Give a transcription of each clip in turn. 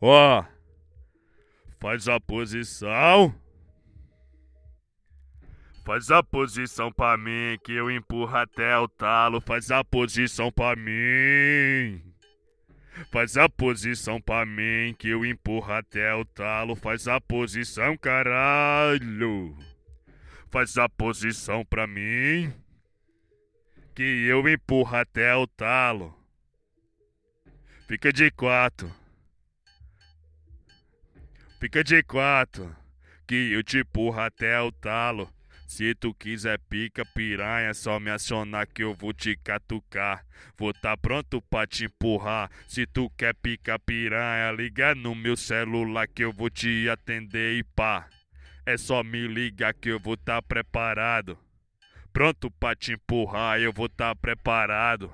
Ó, faz a posição. Faz a posição pra mim, que eu empurro até o talo. Faz a posição pra mim. Faz a posição pra mim, que eu empurro até o talo. Faz a posição, caralho. Faz a posição pra mim, que eu empurro até o talo. Fica de quatro. Fica de quatro, que eu te empurro até o talo. Se tu quiser pica piranha, é só me acionar que eu vou te catucar. Vou tá pronto pra te empurrar. Se tu quer pica piranha, liga no meu celular que eu vou te atender e pá. É só me ligar que eu vou tá preparado. Pronto pra te empurrar, eu vou tá preparado.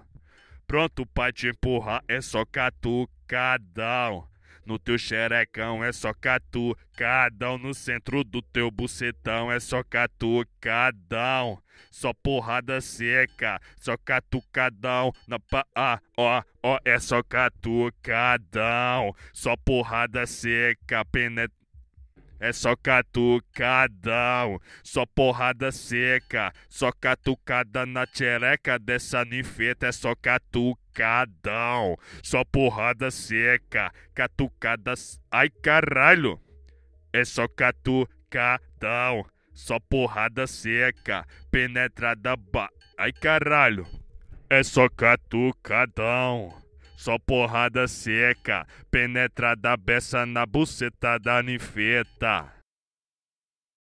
Pronto pra te empurrar, é só catucadão no teu xerecão, é só catucadão. No centro do teu bucetão, é só catucadão. Só porrada seca, só catucadão. Na pa, ah, ó, ó, é só catucadão. Só porrada seca, penetra. É só catucadão, só porrada seca, só catucada na tchereca dessa ninfeta, é só catucadão pancadão, só porrada seca, catucadas. Ai caralho! É só catucadão, só porrada seca, penetrada ba. Ai caralho! É só catucadão. Só porrada seca, penetrada beça na buceta da ninfeta.